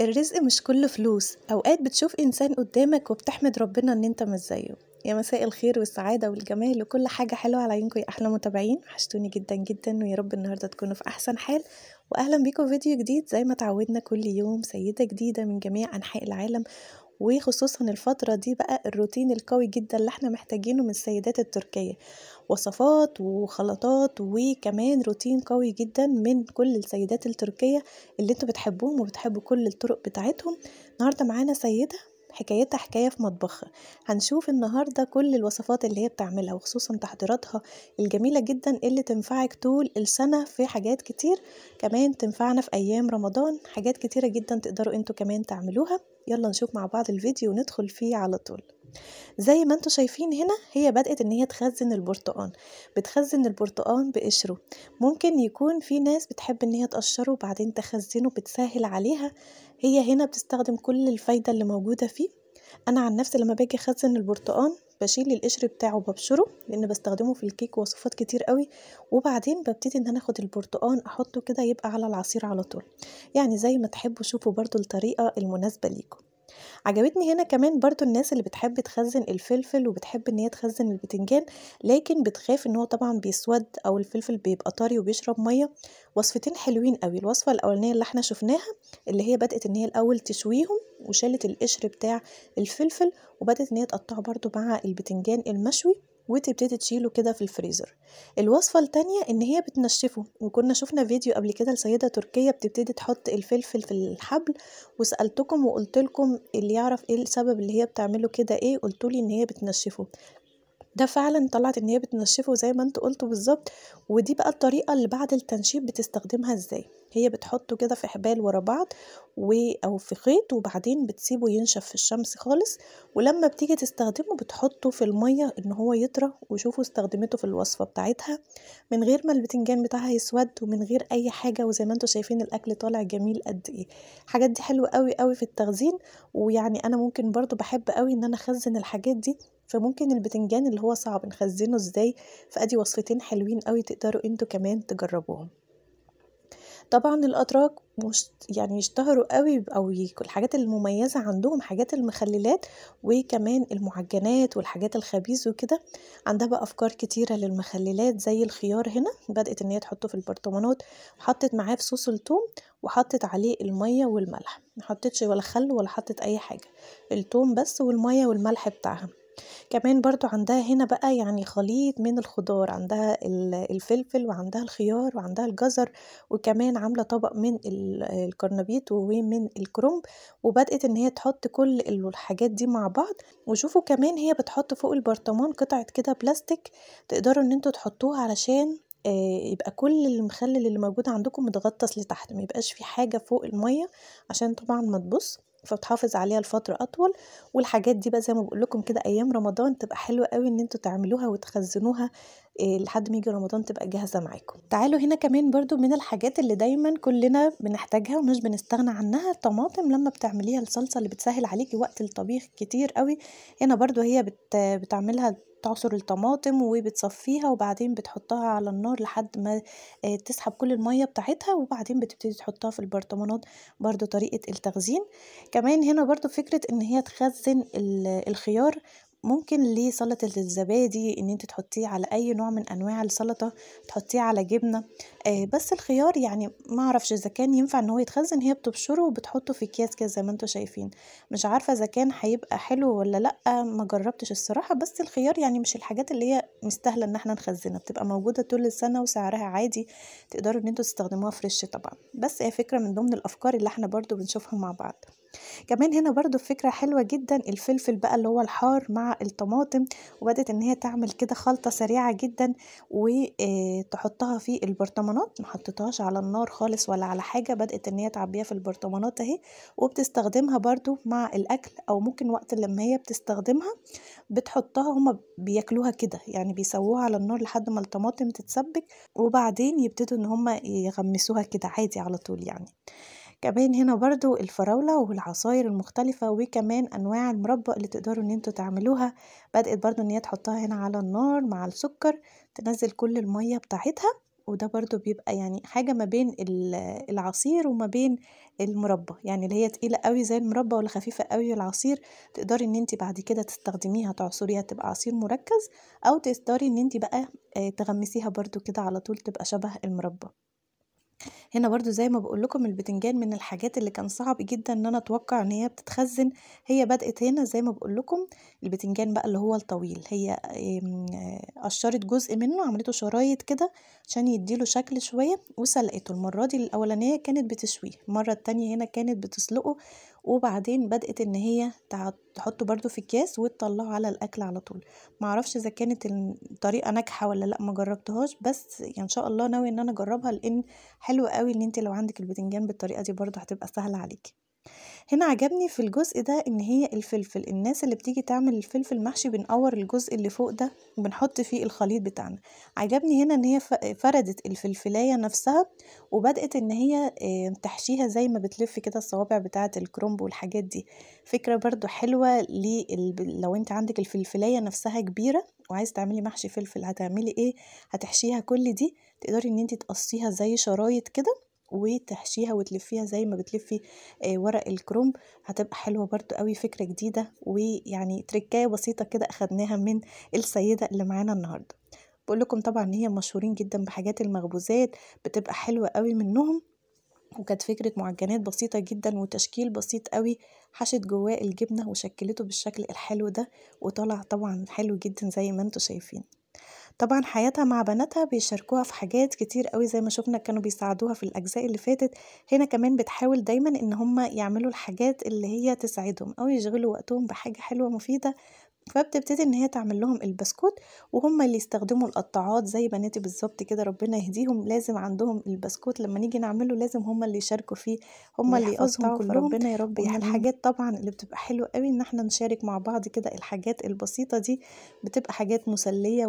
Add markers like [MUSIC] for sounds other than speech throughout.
الرزق مش كله فلوس أوقات بتشوف إنسان قدامك وبتحمد ربنا إن أنت مش زيه يا مساء الخير والسعادة والجمال وكل حاجة حلوة على عينكم يا أحلى متابعين وحشتوني جدا جدا ويا رب النهاردة تكونوا في أحسن حال وأهلا بيكم فيديو جديد زي ما تعودنا كل يوم سيدة جديدة من جميع أنحاء العالم وخصوصا الفترة دي بقى الروتين القوي جدا اللي احنا محتاجينه من السيدات التركية وصفات وخلطات وكمان روتين قوي جدا من كل السيدات التركية اللي انتوا بتحبوهم وبتحبوا كل الطرق بتاعتهم النهاردة معانا سيدة حكايتها حكاية في مطبخها هنشوف النهاردة كل الوصفات اللي هي بتعملها وخصوصا تحضيراتها الجميلة جدا اللي تنفعك طول السنة في حاجات كتير كمان تنفعنا في أيام رمضان حاجات كتيرة جدا تقدروا انتوا كمان تعملوها يلا نشوف مع بعض الفيديو وندخل فيه على طول زي ما انتوا شايفين هنا هي بدأت ان هي تخزن البرتقان بتخزن البرتقان بقشره ممكن يكون في ناس بتحب ان هي تقشره وبعدين تخزنه بتسهل عليها هي هنا بتستخدم كل الفايدة اللي موجودة فيه انا عن نفسي لما باجي اخزن البرتقان بشيل القشر بتاعه وببشره لان بستخدمه في الكيك وصفات كتير قوي وبعدين ببتدي ان انا اخد البرتقان احطه كده يبقى على العصير على طول يعني زي ما تحبوا شوفوا برضو الطريقه المناسبه ليكم عجبتني هنا كمان برضو الناس اللي بتحب تخزن الفلفل وبتحب ان هي تخزن البتنجان لكن بتخاف ان هو طبعا بيسود او الفلفل بيبقى طري وبيشرب ميه وصفتين حلوين قوي الوصفه الاولانيه اللي احنا شفناها اللي هي بدات ان هي الاول تشويهم وشالت القشر بتاع الفلفل وبدات ان هي تقطعه برضو مع البتنجان المشوي وتبتدي تشيله كده في الفريزر الوصفة التانية ان هي بتنشفه وكنا شفنا فيديو قبل كده لسيدة تركية بتبتدي تحط الفلفل في الحبل وسألتكم وقلتلكم اللي يعرف ايه السبب اللي هي بتعمله كده ايه قلتولي ان هي بتنشفه ده فعلا طلعت ان هي بتنشفه زي ما انت قلتوا بالظبط ودي بقى الطريقة اللي بعد التنشيف بتستخدمها ازاي هي بتحطه كده في حبال ورا بعض و او في خيط وبعدين بتسيبه ينشف في الشمس خالص ولما بتيجي تستخدمه بتحطه في الميه ان هو يطرى وشوفوا استخدمته في الوصفه بتاعتها من غير ما البتنجان بتاعها يسود ومن غير اي حاجه وزي ما انتم شايفين الاكل طالع جميل قد ايه الحاجات دي حلوه قوي قوي في التخزين ويعني انا ممكن برضو بحب قوي ان انا اخزن الحاجات دي فممكن البتنجان اللي هو صعب نخزنه ازاي فادي وصفتين حلوين قوي تقدروا انتوا كمان تجربوهم طبعا الأتراك مش يعني يشتهروا قوي أو الحاجات المميزة عندهم حاجات المخللات وكمان المعجنات والحاجات الخبيز وكده عندها بقى أفكار كتيرة للمخللات زي الخيار هنا بدأت إن هي تحطه في البرطمانات وحطت معاه في صوص التوم وحطت عليه المية والملح محطتش ولا خل ولا حطت أي حاجة التوم بس والمية والملح بتاعها كمان برضو عندها هنا بقى يعني خليط من الخضار عندها الفلفل وعندها الخيار وعندها الجزر وكمان عاملة طبق من الكرنبيط ومن الكرنب وبدأت ان هي تحط كل الحاجات دي مع بعض وشوفوا كمان هي بتحط فوق البرطمان قطعة كده بلاستيك تقدروا ان انتوا تحطوها علشان آه، يبقى كل المخلل اللي موجود عندكم متغطس لتحت ميبقاش في حاجة فوق المية عشان طبعا ما تبص فتحافظ عليها لفتره اطول والحاجات دي بقى زي ما بقول لكم كده ايام رمضان تبقى حلوه قوي ان انتوا تعملوها وتخزنوها آه، لحد ما يجي رمضان تبقى جاهزه معاكم تعالوا هنا كمان برضو من الحاجات اللي دايما كلنا بنحتاجها ومش بنستغنى عنها الطماطم لما بتعمليها الصلصه اللي بتسهل عليكي وقت الطبيخ كتير قوي هنا برضو هي بت بتعملها تعصر الطماطم وبتصفيها وبعدين بتحطها على النار لحد ما آه، تسحب كل الميه بتاعتها وبعدين بتبتدي تحطها في البرطمانات برضو طريقه التخزين كمان هنا برضو فكره ان هي تخزن الخيار ممكن لسلطة الزبادي ان انت تحطيه على اي نوع من انواع السلطة تحطيه على جبنة آه بس الخيار يعني ما اعرفش اذا كان ينفع ان هو يتخزن هي بتبشره وبتحطه في اكياس كده زي ما انتوا شايفين مش عارفة اذا كان هيبقى حلو ولا لا ما جربتش الصراحة بس الخيار يعني مش الحاجات اللي هي مستاهلة ان احنا نخزنها بتبقى موجودة طول السنة وسعرها عادي تقدروا ان انتوا تستخدموها فريش طبعا بس هي فكرة من ضمن الافكار اللي احنا برضو بنشوفها مع بعض كمان هنا برضو فكرة حلوة جدا الفلفل بقى اللي هو الحار مع الطماطم وبدت ان هي تعمل كده خلطة سريعة جدا وتحطها آه، في البرطمانات ما حطتهاش على النار خالص ولا على حاجة بدأت ان هي تعبيها في البرطمانات اهي وبتستخدمها برضو مع الاكل او ممكن وقت لما هي بتستخدمها بتحطها هما بياكلوها كده يعني بيسووها على النار لحد ما الطماطم تتسبك وبعدين يبتدوا ان هما يغمسوها كده عادي على طول يعني كمان هنا برضو الفراولة والعصاير المختلفة وكمان أنواع المربى اللي تقدروا إن انتوا تعملوها بدأت برضو إن هي تحطها هنا على النار مع السكر تنزل كل المية بتاعتها وده برضو بيبقى يعني حاجة ما بين [HESITATION] العصير وما بين المربى يعني اللي هي تقيلة قوي زي المربى ولا خفيفة قوي العصير تقدري ان انت بعد كده تستخدميها تعصريها تبقى عصير مركز او تقدري ان انت بقى آه، تغمسيها برضو كده على طول تبقى شبه المربى هنا برضو زي ما بقول لكم البتنجان من الحاجات اللي كان صعب جدا ان انا اتوقع ان هي بتتخزن هي بدات هنا زي ما بقول لكم البتنجان بقى اللي هو الطويل هي آه، قشرت جزء منه عملته شرايط كده عشان يديله شكل شويه وسلقته المره دي الاولانيه كانت بتشويه المره التانية هنا كانت بتسلقه وبعدين بدأت ان هي تحطه برده في اكياس وتطلعه على الاكل على طول معرفش اذا كانت الطريقه ناجحه ولا لا ما جربتهاش بس يعني ان شاء الله ناوي ان انا اجربها لان حلو قوي ان انت لو عندك البتنجان بالطريقه دي برده هتبقى سهله عليكي هنا عجبني في الجزء ده ان هي الفلفل الناس اللي بتيجي تعمل الفلفل محشي بنقور الجزء اللي فوق ده وبنحط فيه الخليط بتاعنا عجبني هنا ان هي فردت الفلفلايه نفسها وبدات ان هي آه، تحشيها زي ما بتلف كده الصوابع بتاعه الكرومب والحاجات دي فكره برضو حلوه لو انت عندك الفلفلايه نفسها كبيره وعايز تعملي محشي فلفل هتعملي ايه هتحشيها كل دي تقدري ان انت تقصيها زي شرايط كده وتحشيها وتلفيها زي ما بتلفي آه، ورق الكرنب هتبقى حلوه برده قوي فكره جديده ويعني تركايه بسيطه كده اخدناها من السيده اللي معانا النهارده بقول لكم طبعا ان هي مشهورين جدا بحاجات المخبوزات بتبقى حلوه قوي منهم وكانت فكرة معجنات بسيطة جدا وتشكيل بسيط قوي حشت جواه الجبنة وشكلته بالشكل الحلو ده وطلع طبعا حلو جدا زي ما انتوا شايفين طبعا حياتها مع بناتها بيشاركوها في حاجات كتير قوي زي ما شفنا كانوا بيساعدوها في الأجزاء اللي فاتت هنا كمان بتحاول دايما إن هما يعملوا الحاجات اللي هي تسعدهم أو يشغلوا وقتهم بحاجة حلوة مفيدة فبتبتدي ان هي تعمل لهم البسكوت وهم اللي يستخدموا القطاعات زي بناتي بالظبط كده ربنا يهديهم لازم عندهم البسكوت لما نيجي نعمله لازم هم اللي يشاركوا فيه هم اللي يقصوا كلهم ربنا يا رب يعني الحاجات طبعا اللي بتبقى حلوه قوي ان احنا نشارك مع بعض كده الحاجات البسيطه دي بتبقى حاجات مسليه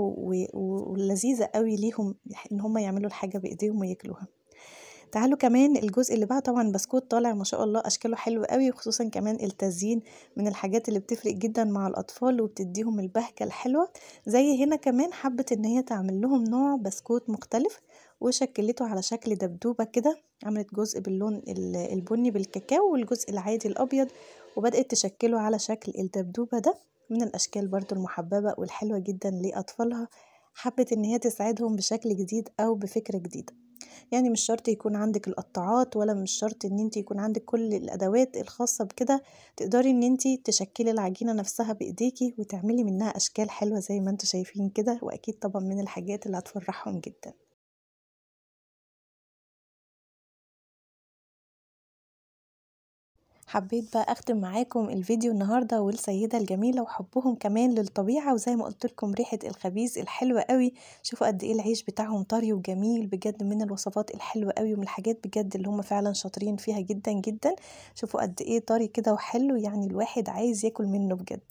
ولذيذه قوي ليهم ان هم يعملوا الحاجه بايديهم وياكلوها تعالوا كمان الجزء اللي بقى طبعا بسكوت طالع ما شاء الله اشكاله حلو قوي وخصوصا كمان التزيين من الحاجات اللي بتفرق جدا مع الاطفال وبتديهم البهجه الحلوه زي هنا كمان حبت ان هي تعمل لهم نوع بسكوت مختلف وشكلته على شكل دبدوبه كده عملت جزء باللون البني بالكاكاو والجزء العادي الابيض وبدات تشكله على شكل الدبدوبه ده من الاشكال برضو المحببه والحلوه جدا لاطفالها حبت ان هي تسعدهم بشكل جديد او بفكره جديده يعني مش شرط يكون عندك القطاعات ولا مش شرط ان انت يكون عندك كل الادوات الخاصه بكده تقدري ان انت تشكلي العجينه نفسها بايديكي وتعملي منها اشكال حلوه زي ما انتوا شايفين كده واكيد طبعا من الحاجات اللي هتفرحهم جدا حبيت بقى اختم معاكم الفيديو النهارده والسيده الجميله وحبهم كمان للطبيعه وزي ما قلت لكم ريحه الخبيز الحلوه قوي شوفوا قد ايه العيش بتاعهم طري وجميل بجد من الوصفات الحلوه قوي ومن الحاجات بجد اللي هم فعلا شاطرين فيها جدا جدا شوفوا قد ايه طري كده وحلو يعني الواحد عايز ياكل منه بجد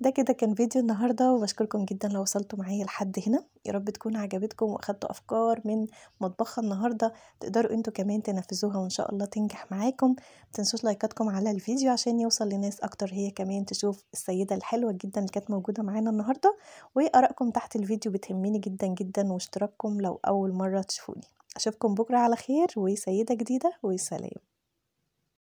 ده كده كان فيديو النهارده وبشكركم جدا لو وصلتوا معايا لحد هنا يا رب تكون عجبتكم واخدتوا افكار من مطبخها النهارده تقدروا انتوا كمان تنفذوها وان شاء الله تنجح معاكم ما تنسوش لايكاتكم على الفيديو عشان يوصل لناس اكتر هي كمان تشوف السيده الحلوه جدا اللي كانت موجوده معانا النهارده وارائكم تحت الفيديو بتهمني جدا جدا واشتراككم لو اول مره تشوفوني اشوفكم بكره على خير وسيده جديده وسلام